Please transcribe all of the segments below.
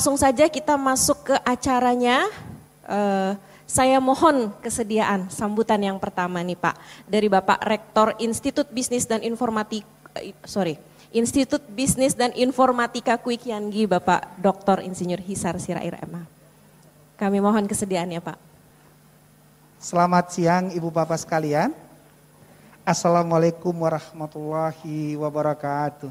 langsung saja kita masuk ke acaranya. Uh, saya mohon kesediaan sambutan yang pertama nih Pak dari Bapak Rektor Institut Bisnis dan Informatik uh, sorry Institut Bisnis dan Informatika Kuikiangi Bapak Dr. Insinyur Hisar Sirair Emma. Kami mohon kesediaannya Pak. Selamat siang Ibu Bapak sekalian. Assalamualaikum warahmatullahi wabarakatuh.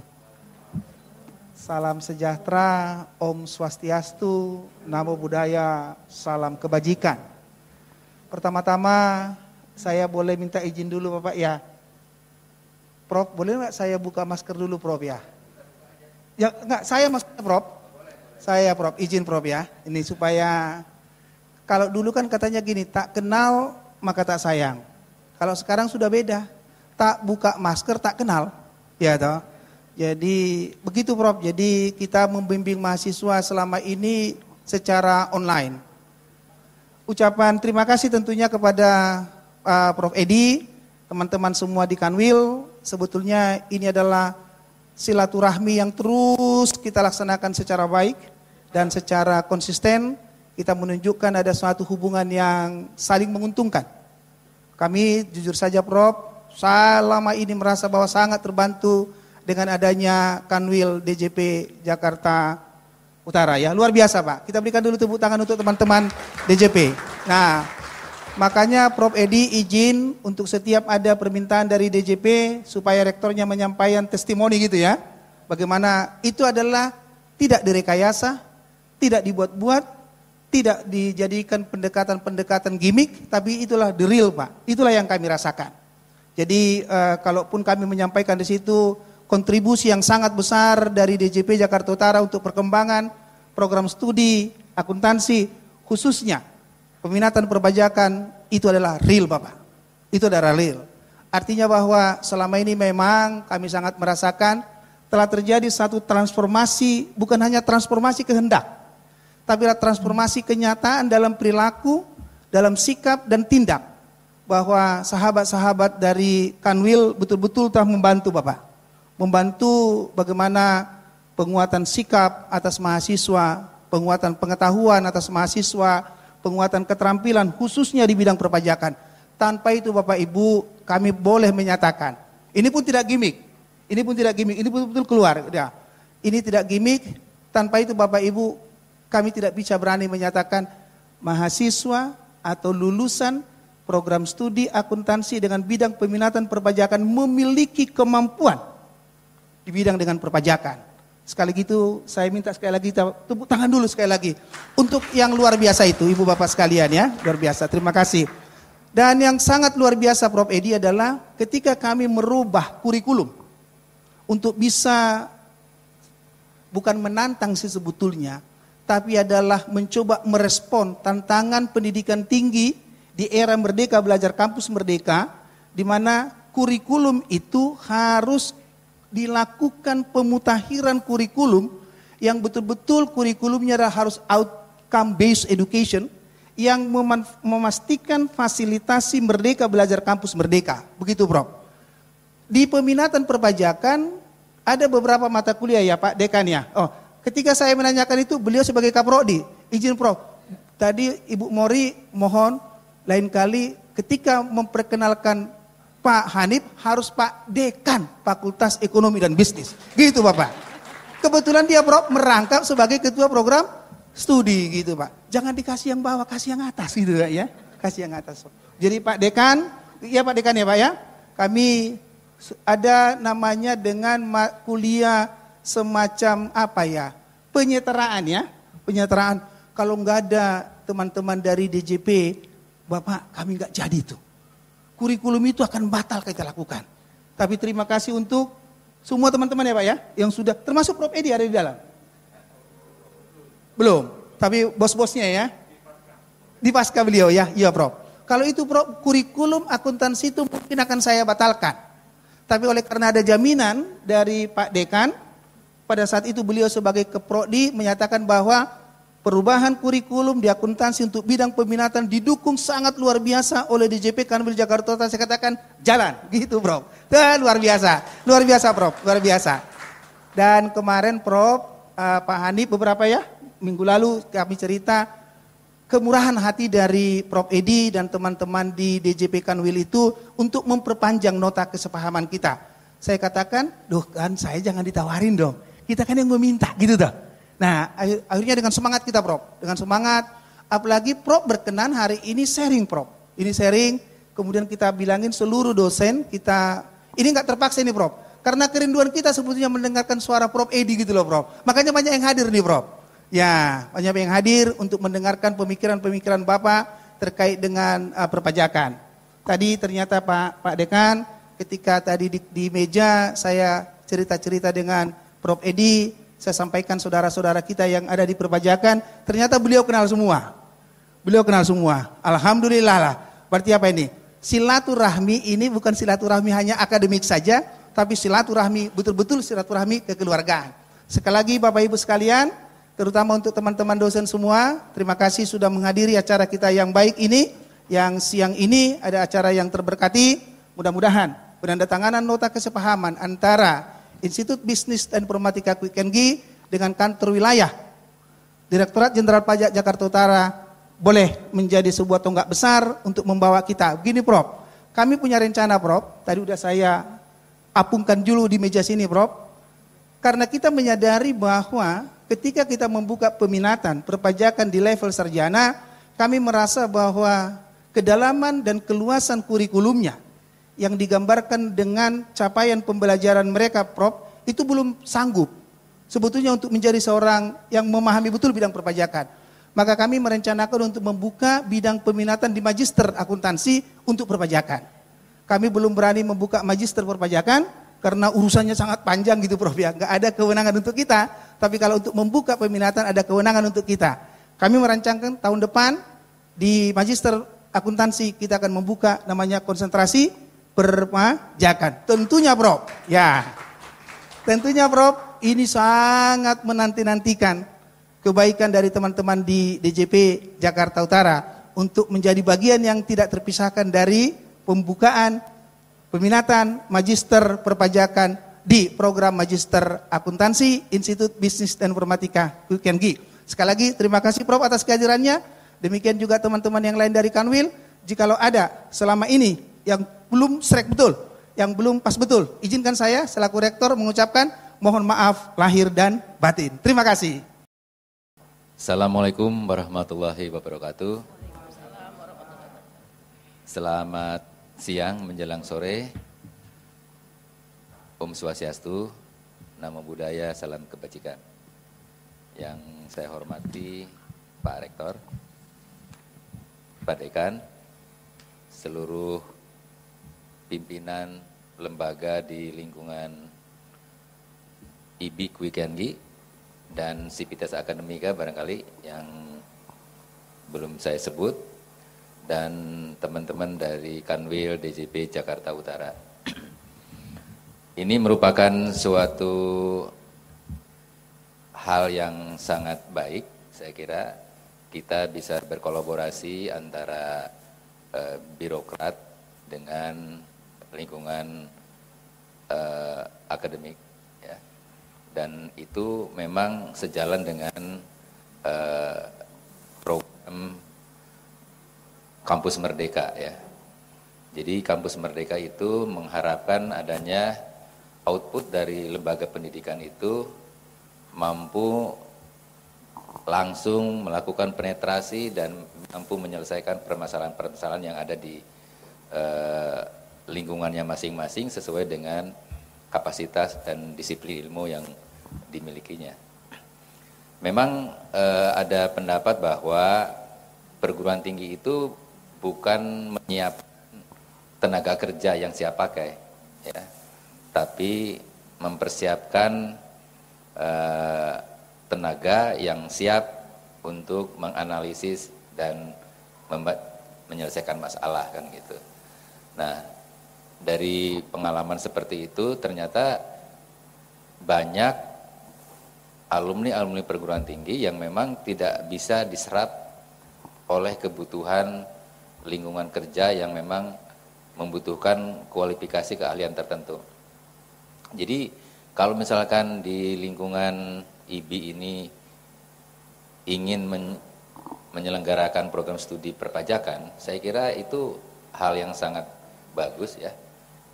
Salam sejahtera, Om Swastiastu, Namo Buddhaya, salam kebajikan. Pertama-tama saya boleh minta izin dulu Bapak ya. Prof, boleh nggak saya buka masker dulu Prof ya? Ya nggak, saya masker, Prof. Saya Prof, izin Prof ya. Ini supaya kalau dulu kan katanya gini, tak kenal maka tak sayang. Kalau sekarang sudah beda. Tak buka masker tak kenal. Ya toh. Jadi begitu Prof. Jadi kita membimbing mahasiswa selama ini secara online. Ucapan terima kasih tentunya kepada uh, Prof. Edi, teman-teman semua di Kanwil. Sebetulnya ini adalah silaturahmi yang terus kita laksanakan secara baik dan secara konsisten. Kita menunjukkan ada suatu hubungan yang saling menguntungkan. Kami jujur saja Prof, selama ini merasa bahwa sangat terbantu dengan adanya Kanwil DJP Jakarta Utara ya. Luar biasa Pak. Kita berikan dulu tepuk tangan untuk teman-teman DJP. Nah, makanya Prof. Edi izin untuk setiap ada permintaan dari DJP supaya rektornya menyampaikan testimoni gitu ya. Bagaimana itu adalah tidak direkayasa, tidak dibuat-buat, tidak dijadikan pendekatan-pendekatan gimmick, tapi itulah the real Pak. Itulah yang kami rasakan. Jadi eh, kalaupun kami menyampaikan di situ kontribusi yang sangat besar dari DJP Jakarta Utara untuk perkembangan program studi akuntansi khususnya peminatan perbajakan itu adalah real Bapak. Itu adalah real. Artinya bahwa selama ini memang kami sangat merasakan telah terjadi satu transformasi bukan hanya transformasi kehendak tapi transformasi kenyataan dalam perilaku, dalam sikap dan tindak bahwa sahabat-sahabat dari Kanwil betul-betul telah membantu Bapak membantu bagaimana penguatan sikap atas mahasiswa, penguatan pengetahuan atas mahasiswa, penguatan keterampilan khususnya di bidang perpajakan. Tanpa itu Bapak Ibu, kami boleh menyatakan, ini pun tidak gimmick. Ini pun tidak gimmick, ini betul-betul keluar. Ya. Ini tidak gimmick, tanpa itu Bapak Ibu, kami tidak bisa berani menyatakan mahasiswa atau lulusan program studi akuntansi dengan bidang peminatan perpajakan memiliki kemampuan di bidang dengan perpajakan. Sekali gitu saya minta sekali lagi tepuk tangan dulu sekali lagi untuk yang luar biasa itu Ibu Bapak sekalian ya, luar biasa. Terima kasih. Dan yang sangat luar biasa Prof Edi adalah ketika kami merubah kurikulum untuk bisa bukan menantang sih sebetulnya, tapi adalah mencoba merespon tantangan pendidikan tinggi di era merdeka belajar kampus merdeka di mana kurikulum itu harus dilakukan pemutahiran kurikulum yang betul-betul kurikulumnya harus outcome based education yang memastikan fasilitasi merdeka belajar kampus merdeka. Begitu, Prof. Di peminatan perpajakan ada beberapa mata kuliah ya, Pak Dekan ya. Oh, ketika saya menanyakan itu beliau sebagai Kaprodi, izin Prof. Tadi Ibu Mori mohon lain kali ketika memperkenalkan Pak Hanif harus Pak Dekan Fakultas Ekonomi dan Bisnis. Gitu Bapak. Kebetulan dia bro, merangkap sebagai ketua program studi gitu Pak. Jangan dikasih yang bawah, kasih yang atas gitu Pak, ya. Kasih yang atas. Jadi Pak Dekan, iya Pak Dekan ya Pak ya. Kami ada namanya dengan kuliah semacam apa ya? Penyetaraan ya, penyetaraan. Kalau nggak ada teman-teman dari DJP, Bapak kami nggak jadi tuh kurikulum itu akan batal kita lakukan. Tapi terima kasih untuk semua teman-teman ya Pak ya, yang sudah, termasuk Prof. Edi ada di dalam. Belum, tapi bos-bosnya ya. Di pasca beliau ya, iya Prof. Kalau itu Prof, kurikulum akuntansi itu mungkin akan saya batalkan. Tapi oleh karena ada jaminan dari Pak Dekan, pada saat itu beliau sebagai keprodi menyatakan bahwa Perubahan kurikulum di akuntansi untuk bidang peminatan didukung sangat luar biasa oleh DJP Kanwil Jakarta Utara. Saya katakan jalan, gitu bro. Dan eh, luar biasa, luar biasa bro, luar biasa. Dan kemarin bro, uh, eh, Pak Hani beberapa ya, minggu lalu kami cerita kemurahan hati dari Prof. Edi dan teman-teman di DJP Kanwil itu untuk memperpanjang nota kesepahaman kita. Saya katakan, duh kan saya jangan ditawarin dong, kita kan yang meminta gitu dah. Nah, akhirnya dengan semangat kita, Prof. Dengan semangat, apalagi Prof berkenan hari ini sharing, Prof. Ini sharing, kemudian kita bilangin seluruh dosen, kita, ini nggak terpaksa ini, Prof. Karena kerinduan kita sebetulnya mendengarkan suara Prof. Edi gitu loh, Prof. Makanya banyak yang hadir nih, Prof. Ya, banyak yang hadir untuk mendengarkan pemikiran-pemikiran Bapak terkait dengan uh, perpajakan. Tadi ternyata Pak Pak Dekan ketika tadi di, di meja saya cerita-cerita dengan Prof. Edi, saya sampaikan saudara-saudara kita yang ada di perpajakan, ternyata beliau kenal semua. Beliau kenal semua. Alhamdulillah lah. Berarti apa ini? Silaturahmi ini bukan silaturahmi hanya akademik saja, tapi silaturahmi betul-betul silaturahmi kekeluargaan. Sekali lagi Bapak Ibu sekalian, terutama untuk teman-teman dosen semua, terima kasih sudah menghadiri acara kita yang baik ini, yang siang ini ada acara yang terberkati. Mudah-mudahan penandatanganan nota kesepahaman antara Institut Bisnis dan Informatika Kwi dengan kantor wilayah Direktorat Jenderal Pajak Jakarta Utara boleh menjadi sebuah tonggak besar untuk membawa kita. Begini Prof, kami punya rencana Prof, tadi udah saya apungkan dulu di meja sini Prof. Karena kita menyadari bahwa ketika kita membuka peminatan perpajakan di level sarjana, kami merasa bahwa kedalaman dan keluasan kurikulumnya yang digambarkan dengan capaian pembelajaran mereka, Prof, itu belum sanggup sebetulnya untuk menjadi seorang yang memahami betul bidang perpajakan. Maka kami merencanakan untuk membuka bidang peminatan di magister akuntansi untuk perpajakan. Kami belum berani membuka magister perpajakan karena urusannya sangat panjang gitu Prof ya. Gak ada kewenangan untuk kita, tapi kalau untuk membuka peminatan ada kewenangan untuk kita. Kami merancangkan tahun depan di magister akuntansi kita akan membuka namanya konsentrasi perpajakan. Tentunya Prof. Ya. Tentunya Prof, ini sangat menanti-nantikan kebaikan dari teman-teman di DJP Jakarta Utara untuk menjadi bagian yang tidak terpisahkan dari pembukaan peminatan magister perpajakan di program magister akuntansi Institut Bisnis dan Informatika UKMG. Sekali lagi terima kasih Prof atas kehadirannya. Demikian juga teman-teman yang lain dari Kanwil. Jikalau ada selama ini yang belum srek betul, yang belum pas betul. Izinkan saya selaku rektor mengucapkan mohon maaf lahir dan batin. Terima kasih. Assalamualaikum warahmatullahi wabarakatuh. Selamat siang menjelang sore. Om Swastiastu, Nama Budaya, Salam Kebajikan. Yang saya hormati Pak Rektor, Pak Dekan, seluruh pimpinan lembaga di lingkungan IBI Kwikengi dan Sipitas Akademika barangkali yang belum saya sebut dan teman-teman dari Kanwil DJP Jakarta Utara. Ini merupakan suatu hal yang sangat baik saya kira kita bisa berkolaborasi antara eh, birokrat dengan lingkungan uh, akademik ya. dan itu memang sejalan dengan uh, program kampus merdeka ya jadi kampus merdeka itu mengharapkan adanya output dari lembaga pendidikan itu mampu langsung melakukan penetrasi dan mampu menyelesaikan permasalahan-permasalahan yang ada di eh, lingkungannya masing-masing sesuai dengan kapasitas dan disiplin ilmu yang dimilikinya. Memang e, ada pendapat bahwa perguruan tinggi itu bukan menyiapkan tenaga kerja yang siap pakai, ya, tapi mempersiapkan e, tenaga yang siap untuk menganalisis dan menyelesaikan masalah kan gitu. Nah, dari pengalaman seperti itu ternyata banyak alumni-alumni perguruan tinggi yang memang tidak bisa diserap oleh kebutuhan lingkungan kerja yang memang membutuhkan kualifikasi keahlian tertentu. Jadi kalau misalkan di lingkungan IB ini ingin men menyelenggarakan program studi perpajakan, saya kira itu hal yang sangat bagus ya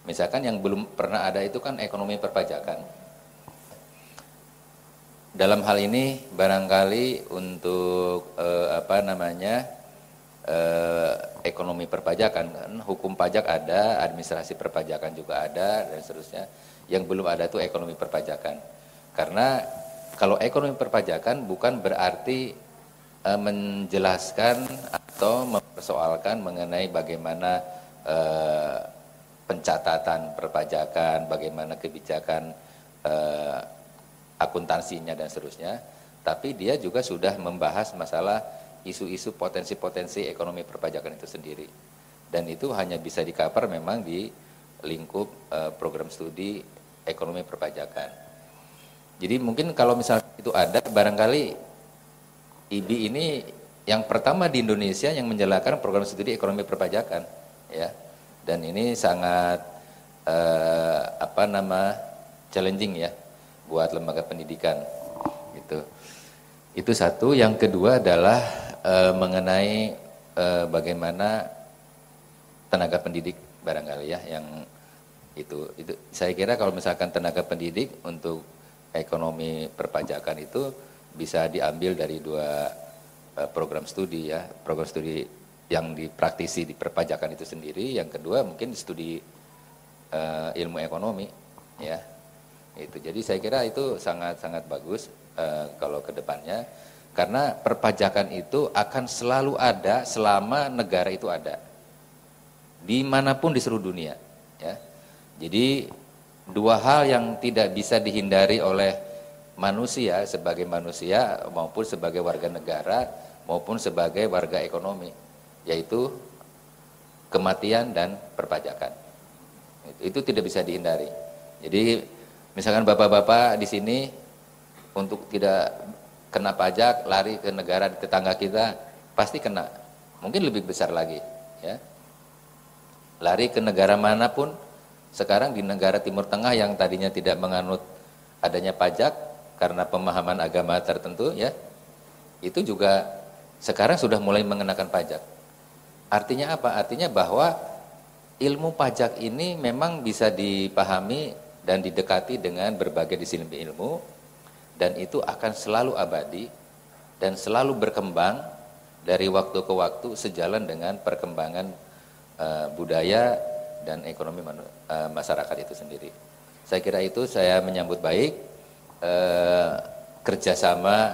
Misalkan yang belum pernah ada itu kan ekonomi perpajakan. Dalam hal ini barangkali untuk eh, apa namanya eh, ekonomi perpajakan kan hukum pajak ada, administrasi perpajakan juga ada dan seterusnya. Yang belum ada itu ekonomi perpajakan. Karena kalau ekonomi perpajakan bukan berarti eh, menjelaskan atau mempersoalkan mengenai bagaimana eh, pencatatan perpajakan, bagaimana kebijakan eh, akuntansinya dan seterusnya. Tapi dia juga sudah membahas masalah isu-isu potensi-potensi ekonomi perpajakan itu sendiri. Dan itu hanya bisa di cover memang di lingkup eh, program studi ekonomi perpajakan. Jadi mungkin kalau misalnya itu ada, barangkali IBI ini yang pertama di Indonesia yang menjelaskan program studi ekonomi perpajakan, ya dan ini sangat eh, apa nama challenging ya buat lembaga pendidikan gitu itu satu yang kedua adalah eh, mengenai eh, bagaimana tenaga pendidik barangkali ya yang itu itu saya kira kalau misalkan tenaga pendidik untuk ekonomi perpajakan itu bisa diambil dari dua eh, program studi ya program studi yang dipraktisi di perpajakan itu sendiri, yang kedua mungkin studi uh, ilmu ekonomi ya. Itu. Jadi saya kira itu sangat-sangat bagus uh, kalau kedepannya, karena perpajakan itu akan selalu ada selama negara itu ada. Dimanapun di seluruh dunia ya. Jadi dua hal yang tidak bisa dihindari oleh manusia sebagai manusia maupun sebagai warga negara maupun sebagai warga ekonomi yaitu kematian dan perpajakan. Itu, itu tidak bisa dihindari. Jadi misalkan bapak-bapak di sini untuk tidak kena pajak lari ke negara tetangga kita pasti kena. Mungkin lebih besar lagi, ya. Lari ke negara manapun sekarang di negara Timur Tengah yang tadinya tidak menganut adanya pajak karena pemahaman agama tertentu ya itu juga sekarang sudah mulai mengenakan pajak Artinya apa? Artinya bahwa ilmu pajak ini memang bisa dipahami dan didekati dengan berbagai disiplin ilmu dan itu akan selalu abadi dan selalu berkembang dari waktu ke waktu sejalan dengan perkembangan uh, budaya dan ekonomi manu, uh, masyarakat itu sendiri. Saya kira itu saya menyambut baik eh, kerjasama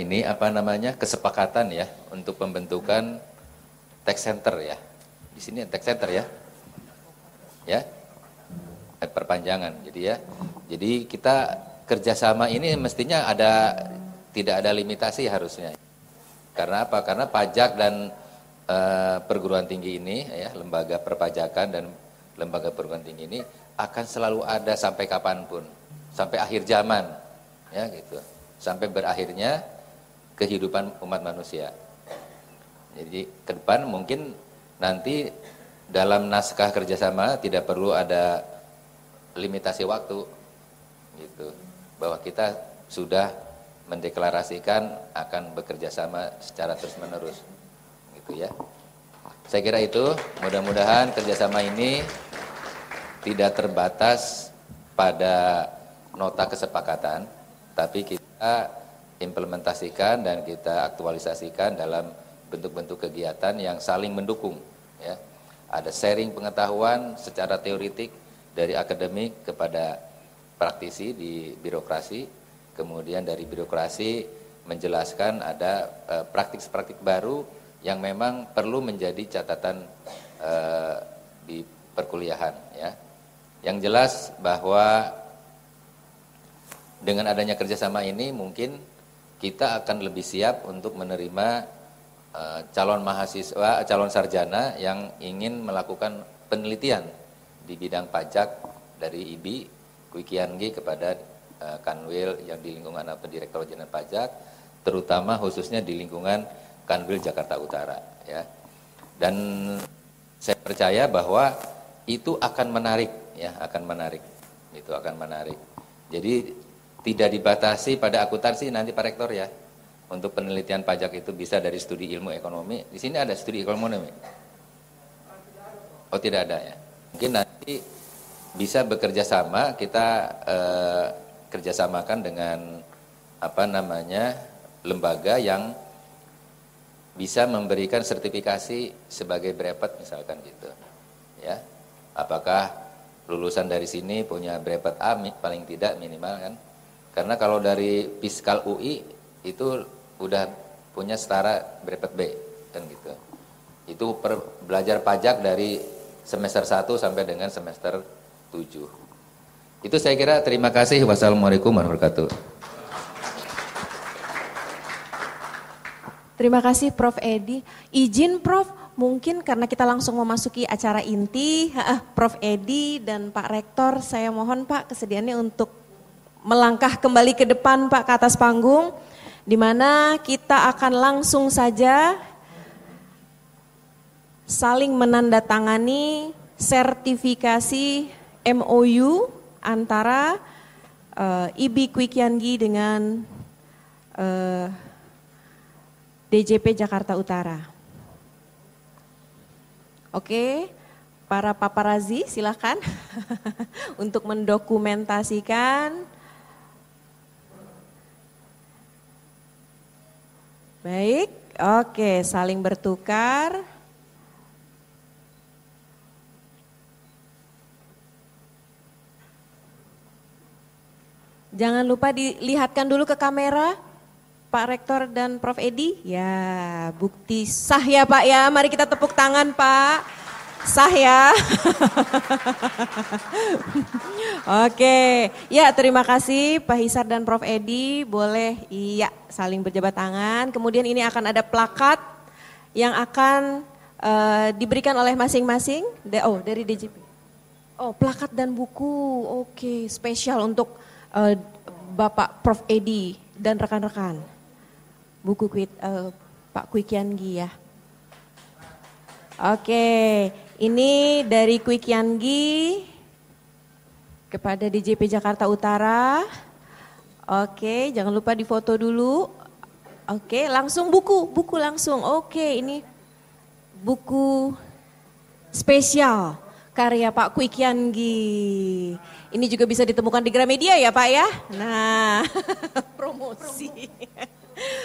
ini apa namanya kesepakatan ya untuk pembentukan tech center ya. Di sini tech center ya. Ya. Perpanjangan. Jadi ya. Jadi kita kerjasama ini mestinya ada tidak ada limitasi harusnya. Karena apa? Karena pajak dan e, perguruan tinggi ini ya, lembaga perpajakan dan lembaga perguruan tinggi ini akan selalu ada sampai kapanpun, sampai akhir zaman, ya gitu, sampai berakhirnya kehidupan umat manusia. Jadi ke depan mungkin nanti dalam naskah kerjasama tidak perlu ada limitasi waktu gitu bahwa kita sudah mendeklarasikan akan bekerja sama secara terus menerus gitu ya saya kira itu mudah-mudahan kerjasama ini tidak terbatas pada nota kesepakatan tapi kita implementasikan dan kita aktualisasikan dalam bentuk-bentuk kegiatan yang saling mendukung ya. Ada sharing pengetahuan secara teoritik dari akademik kepada praktisi di birokrasi, kemudian dari birokrasi menjelaskan ada e, praktik-praktik uh, baru yang memang perlu menjadi catatan uh, di perkuliahan ya. Yang jelas bahwa dengan adanya kerjasama ini mungkin kita akan lebih siap untuk menerima Eh, calon mahasiswa, eh, calon sarjana yang ingin melakukan penelitian di bidang pajak dari IBI Kwikiangi kepada eh, Kanwil yang di lingkungan apa Direktur Jenderal Pajak, terutama khususnya di lingkungan Kanwil Jakarta Utara, ya. Dan saya percaya bahwa itu akan menarik, ya, akan menarik, itu akan menarik. Jadi tidak dibatasi pada akuntansi nanti Pak Rektor ya, untuk penelitian pajak itu bisa dari studi ilmu ekonomi. Di sini ada studi ekonomi. Oh tidak ada ya. Mungkin nanti bisa bekerja sama kita eh, kerjasamakan dengan apa namanya lembaga yang bisa memberikan sertifikasi sebagai brevet misalkan gitu ya apakah lulusan dari sini punya brevet A paling tidak minimal kan karena kalau dari fiskal UI itu udah punya setara brevet B kan gitu. Itu per, belajar pajak dari semester 1 sampai dengan semester 7. Itu saya kira terima kasih. Wassalamualaikum warahmatullahi wabarakatuh. Terima kasih Prof. Edi. Izin Prof, mungkin karena kita langsung memasuki acara inti, Prof. Edi dan Pak Rektor, saya mohon Pak kesediaannya untuk melangkah kembali ke depan Pak ke atas panggung di mana kita akan langsung saja saling menandatangani sertifikasi MOU antara uh, eh, IB dengan uh, eh, DJP Jakarta Utara. Oke, para paparazi silahkan untuk mendokumentasikan Baik, oke, saling bertukar. Jangan lupa dilihatkan dulu ke kamera, Pak Rektor dan Prof. Edi. Ya, bukti sah ya Pak ya. Mari kita tepuk tangan Pak. Sah ya? Oke, ya terima kasih Pak Hisar dan Prof. Edi. Boleh iya saling berjabat tangan. Kemudian ini akan ada plakat yang akan uh, diberikan oleh masing-masing. Oh, dari DJP. Oh, plakat dan buku. Oke, spesial untuk uh, Bapak Prof. Edi dan rekan-rekan. Buku kuit, uh, eh, Pak Kwi Kiangi Ya. Oke, ini dari Quick Yanggi kepada DJP Jakarta Utara. Oke, jangan lupa difoto dulu. Oke, langsung buku, buku langsung. Oke, ini buku spesial karya Pak Kwi Kiangi. Ini juga bisa ditemukan di Gramedia ya Pak ya? Nah, promosi.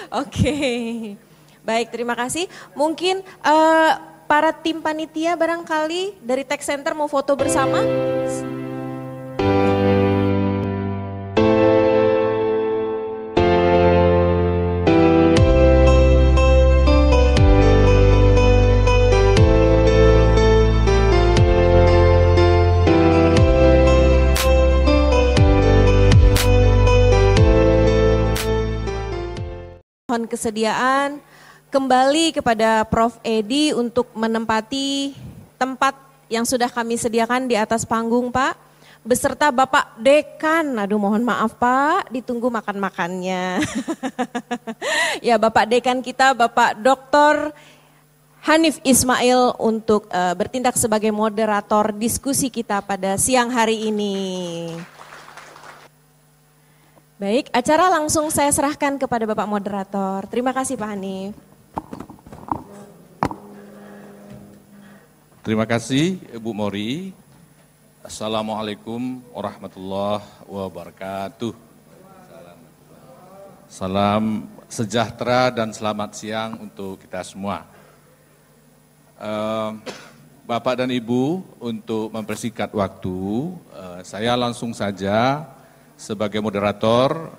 Oke, baik terima kasih. Mungkin uh, para tim panitia barangkali dari tech center mau foto bersama? Mohon kesediaan kembali kepada Prof. Edi untuk menempati tempat yang sudah kami sediakan di atas panggung Pak. Beserta Bapak Dekan, aduh mohon maaf Pak, ditunggu makan-makannya. ya Bapak Dekan kita, Bapak Dr. Hanif Ismail untuk uh, bertindak sebagai moderator diskusi kita pada siang hari ini. Baik, acara langsung saya serahkan kepada Bapak Moderator. Terima kasih Pak Hanif. Terima kasih Ibu Mori. Assalamualaikum warahmatullahi wabarakatuh. Salam sejahtera dan selamat siang untuk kita semua. Eh, Bapak dan Ibu, untuk mempersingkat waktu, eh, saya langsung saja sebagai moderator.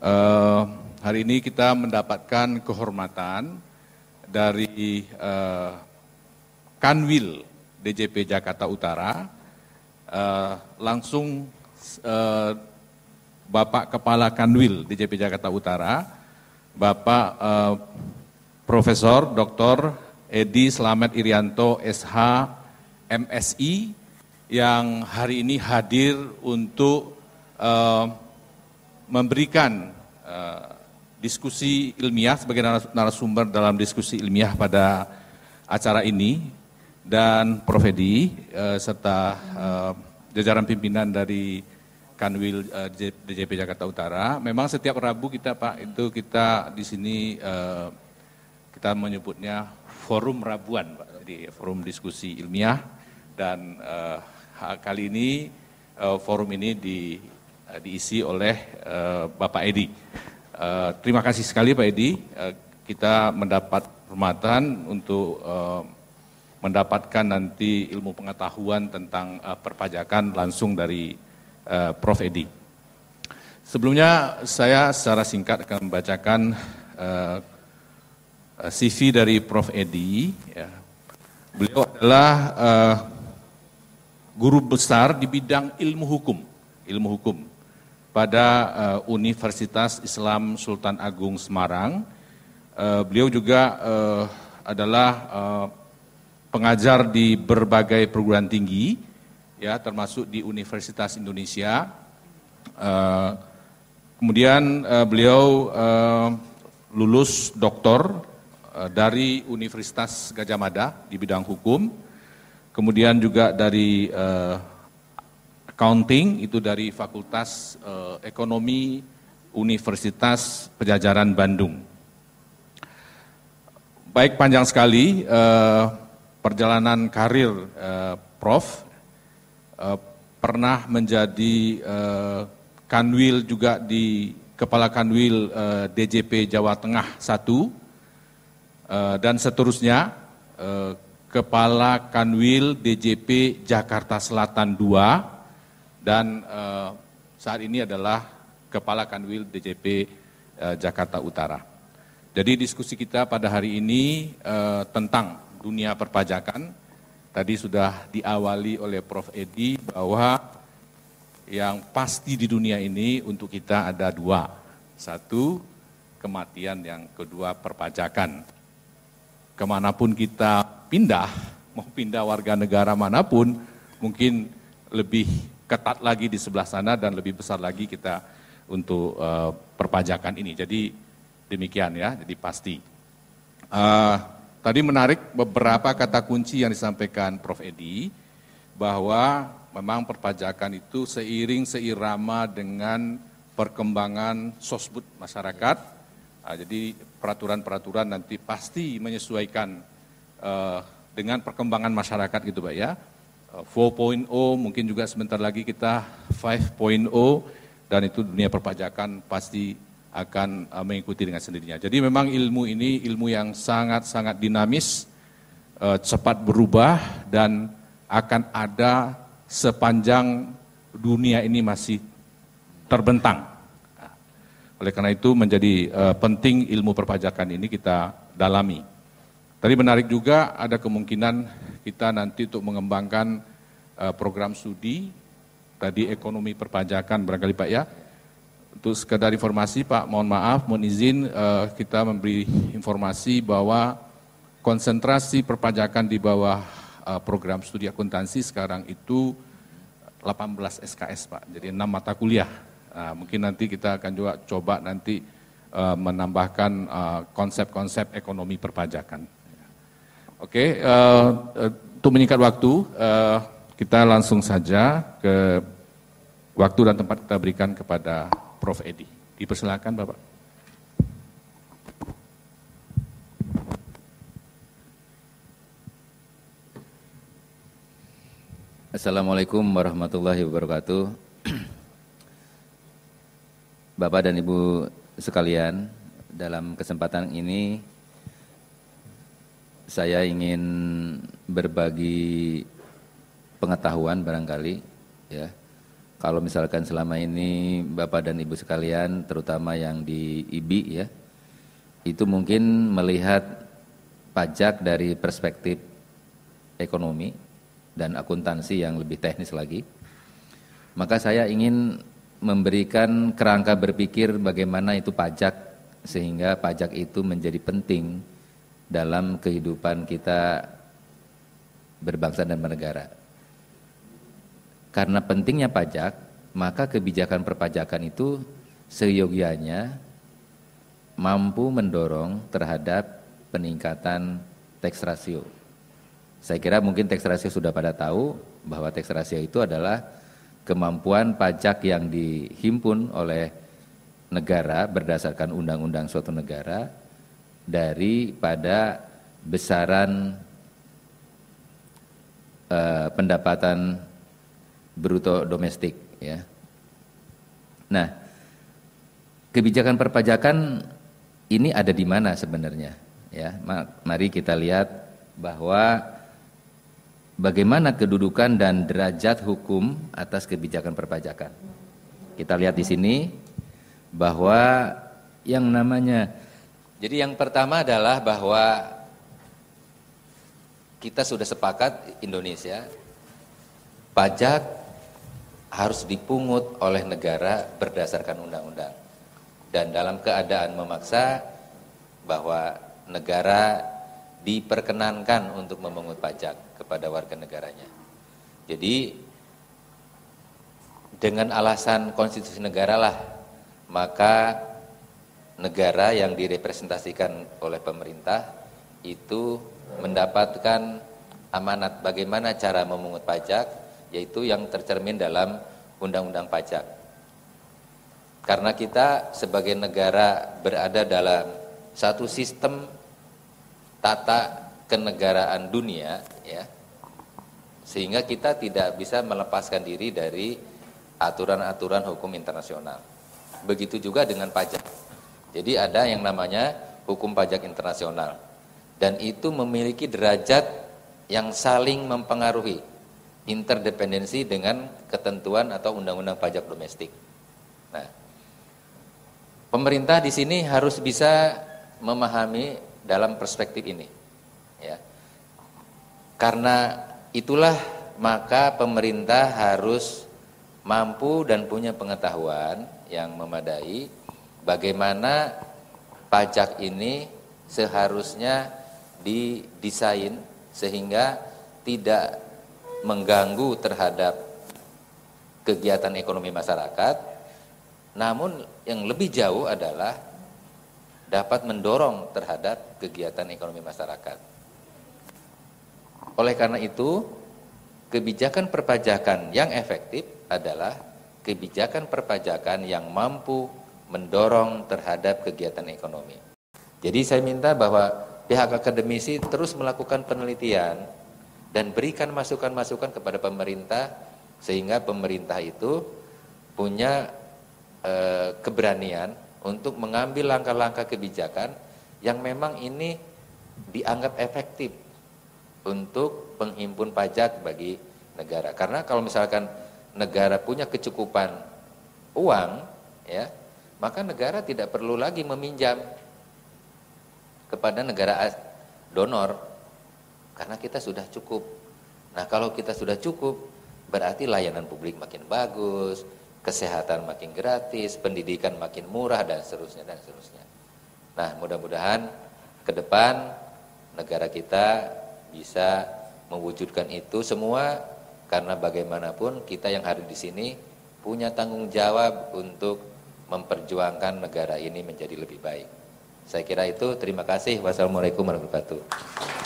Eh, hari ini kita mendapatkan kehormatan dari uh, Kanwil DJP Jakarta Utara uh, langsung uh, Bapak Kepala Kanwil DJP Jakarta Utara, Bapak uh, Profesor Dr. Edi Slamet Irianto SH MSI yang hari ini hadir untuk uh, memberikan uh, diskusi ilmiah sebagai narasumber dalam diskusi ilmiah pada acara ini dan Prof. Edi eh, serta eh, jajaran pimpinan dari Kanwil eh, DJP Jakarta Utara. Memang setiap Rabu kita Pak itu kita di sini eh, kita menyebutnya forum Rabuan Pak. Jadi forum diskusi ilmiah dan kali ini forum ini di, diisi oleh Bapak Edi. Eh, terima kasih sekali Pak Edi. Uh, kita mendapat permatan untuk uh, mendapatkan nanti ilmu pengetahuan tentang uh, perpajakan langsung dari uh, Prof. Edi. Sebelumnya saya secara singkat akan membacakan uh, CV dari Prof. Edi. Ya. Beliau adalah uh, guru besar di bidang ilmu hukum, ilmu hukum pada uh, Universitas Islam Sultan Agung Semarang. Uh, beliau juga uh, adalah uh, pengajar di berbagai perguruan tinggi, ya termasuk di Universitas Indonesia. Uh, kemudian uh, beliau uh, lulus doktor uh, dari Universitas Gajah Mada di bidang hukum, kemudian juga dari uh, Accounting itu dari Fakultas uh, Ekonomi Universitas Pejajaran Bandung. Baik panjang sekali uh, perjalanan karir uh, Prof. Uh, pernah menjadi uh, kanwil juga di Kepala Kanwil uh, DJP Jawa Tengah 1 dan seterusnya Kepala Kanwil DJP Jakarta Selatan 2 dan uh, saat ini adalah Kepala Kanwil DJP uh, eh, Jakarta Utara. Jadi diskusi kita pada hari ini uh, tentang dunia perpajakan tadi sudah diawali oleh Prof. Edi bahwa yang pasti di dunia ini untuk kita ada dua. Satu, kematian yang kedua perpajakan. Kemanapun kita pindah, mau pindah warga negara manapun, mungkin lebih ketat lagi di sebelah sana dan lebih besar lagi kita untuk uh, perpajakan ini. Jadi demikian ya, jadi pasti. Uh, tadi menarik beberapa kata kunci yang disampaikan Prof. Edi bahwa memang perpajakan itu seiring seirama dengan perkembangan sosbud masyarakat. Uh, jadi peraturan-peraturan nanti pasti menyesuaikan uh, dengan perkembangan masyarakat gitu Pak ya. 4.0, mungkin juga sebentar lagi kita 5.0, dan itu dunia perpajakan pasti akan eh, mengikuti dengan sendirinya. Jadi memang ilmu ini ilmu yang sangat-sangat dinamis, eh, cepat berubah, dan akan ada sepanjang dunia ini masih terbentang. Oleh karena itu menjadi eh, penting ilmu perpajakan ini kita dalami. Tadi menarik juga ada kemungkinan kita nanti untuk mengembangkan uh, program studi tadi ekonomi perpajakan barangkali Pak ya. Untuk sekedar informasi Pak, mohon maaf, mohon izin uh, kita memberi informasi bahwa konsentrasi perpajakan di bawah uh, program studi akuntansi sekarang itu 18 SKS Pak, jadi enam mata kuliah. Nah, mungkin nanti kita akan juga coba nanti uh, menambahkan konsep-konsep uh, ekonomi perpajakan. Oke, okay, uh, eh, eh, untuk menyingkat waktu, uh, kita langsung saja ke waktu dan tempat kita berikan kepada Prof. Edi. Dipersilakan Bapak. Assalamualaikum warahmatullahi wabarakatuh. Bapak dan Ibu sekalian, dalam kesempatan ini saya ingin berbagi pengetahuan barangkali ya. Kalau misalkan selama ini Bapak dan Ibu sekalian terutama yang di IBI ya itu mungkin melihat pajak dari perspektif ekonomi dan akuntansi yang lebih teknis lagi. Maka saya ingin memberikan kerangka berpikir bagaimana itu pajak sehingga pajak itu menjadi penting dalam kehidupan kita berbangsa dan bernegara. Karena pentingnya pajak, maka kebijakan perpajakan itu seyogianya mampu mendorong terhadap peningkatan tax ratio. Saya kira mungkin tax ratio sudah pada tahu bahwa tax ratio itu adalah kemampuan pajak yang dihimpun oleh negara berdasarkan undang-undang suatu negara daripada besaran eh, pendapatan bruto domestik ya. Nah, kebijakan perpajakan ini ada di mana sebenarnya ya. Mari kita lihat bahwa bagaimana kedudukan dan derajat hukum atas kebijakan perpajakan. Kita lihat di sini bahwa yang namanya jadi yang pertama adalah bahwa kita sudah sepakat Indonesia pajak harus dipungut oleh negara berdasarkan undang-undang. Dan dalam keadaan memaksa bahwa negara diperkenankan untuk memungut pajak kepada warga negaranya. Jadi dengan alasan konstitusi negara lah maka negara yang direpresentasikan oleh pemerintah itu mendapatkan amanat bagaimana cara memungut pajak yaitu yang tercermin dalam undang-undang pajak. Karena kita sebagai negara berada dalam satu sistem tata kenegaraan dunia ya. Sehingga kita tidak bisa melepaskan diri dari aturan-aturan hukum internasional. Begitu juga dengan pajak. Jadi ada yang namanya hukum pajak internasional dan itu memiliki derajat yang saling mempengaruhi interdependensi dengan ketentuan atau undang-undang pajak domestik. Nah, pemerintah di sini harus bisa memahami dalam perspektif ini. Ya. Karena itulah maka pemerintah harus mampu dan punya pengetahuan yang memadai bagaimana pajak ini seharusnya didesain sehingga tidak mengganggu terhadap kegiatan ekonomi masyarakat namun yang lebih jauh adalah dapat mendorong terhadap kegiatan ekonomi masyarakat. Oleh karena itu, kebijakan perpajakan yang efektif adalah kebijakan perpajakan yang mampu mendorong terhadap kegiatan ekonomi. Jadi saya minta bahwa pihak akademisi terus melakukan penelitian dan berikan masukan-masukan kepada pemerintah sehingga pemerintah itu punya e, keberanian untuk mengambil langkah-langkah kebijakan yang memang ini dianggap efektif untuk penghimpun pajak bagi negara. Karena kalau misalkan negara punya kecukupan uang, ya maka negara tidak perlu lagi meminjam kepada negara donor karena kita sudah cukup. Nah, kalau kita sudah cukup, berarti layanan publik makin bagus, kesehatan makin gratis, pendidikan makin murah dan seterusnya dan seterusnya. Nah, mudah-mudahan ke depan negara kita bisa mewujudkan itu semua karena bagaimanapun kita yang hadir di sini punya tanggung jawab untuk memperjuangkan negara ini menjadi lebih baik. Saya kira itu. Terima kasih. Wassalamualaikum warahmatullahi wabarakatuh.